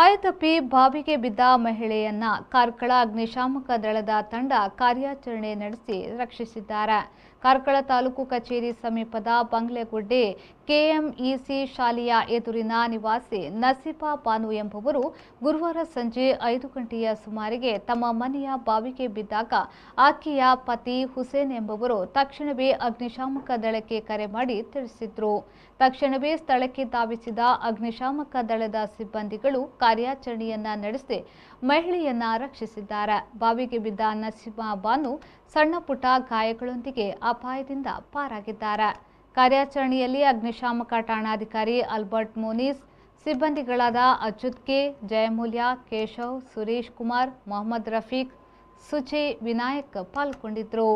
ಆಯತಪ್ಪಿ ಬಾವಿಗೆ ಬಿದ್ದ ಮಹಿಳೆಯನ್ನ ಕಾರ್ಕಳ ಅಗ್ನಿಶಾಮಕ ದಳದ ತಂಡ ಕಾರ್ಯಾಚರಣೆ ನಡೆಸಿ ರಕ್ಷಿಸಿದ್ದಾರೆ ಕಾರ್ಕಳ ತಾಲೂಕು ಕಚೇರಿ ಸಮೀಪದ ಬಂಗ್ಲೆಗುಡ್ಡೆ ಕೆಎಂಇಸಿ ಶಾಲೆಯ ಎದುರಿನ ನಿವಾಸಿ ನಸೀಫಾ ಪಾನು ಎಂಬುವರು ಗುರುವಾರ ಸಂಜೆ ಐದು ಗಂಟೆಯ ಸುಮಾರಿಗೆ ತಮ್ಮ ಮನೆಯ ಬಾವಿಗೆ ಬಿದ್ದಾಗ ಆಕೆಯ ಪತಿ ಹುಸೇನ್ ಎಂಬುವರು ತಕ್ಷಣವೇ ಅಗ್ನಿಶಾಮಕ ದಳಕ್ಕೆ ಕರೆ ಮಾಡಿ ತಿಳಿಸಿದ್ರು ತಕ್ಷಣವೇ ಸ್ಥಳಕ್ಕೆ ಧಾವಿಸಿದ ಅಗ್ನಿಶಾಮಕ ದಳದ ಸಿಬ್ಬಂದಿಗಳು ಕಾರ್ಯಾಚರಣೆಯನ್ನ ನಡೆಸಿ ಮಹಿಳೆಯನ್ನ ರಕ್ಷಿಸಿದ್ದಾರೆ ಬಾವಿಗೆ ಬಿದ್ದ ನಸೀಮಾ ಬಾನು ಸಣ್ಣ ಗಾಯಗಳೊಂದಿಗೆ ಅಪಾಯದಿಂದ ಪಾರಾಗಿದ್ದಾರೆ ಕಾರ್ಯಾಚರಣೆಯಲ್ಲಿ ಅಗ್ನಿಶಾಮಕ ಠಾಣಾಧಿಕಾರಿ ಅಲ್ಬರ್ಟ್ ಮೋನಿಸ್ ಸಿಬ್ಬಂದಿಗಳಾದ ಅಚ್ಯುತ್ ಕೆ ಜಯಮೂಲ್ಯ ಕೇಶವ್ ಸುರೇಶ್ ಕುಮಾರ್ ಮೊಹಮ್ಮದ್ ರಫೀಕ್ ಸುಚಿ ವಿನಾಯಕ್ ಪಾಲ್ಗೊಂಡಿದ್ದರು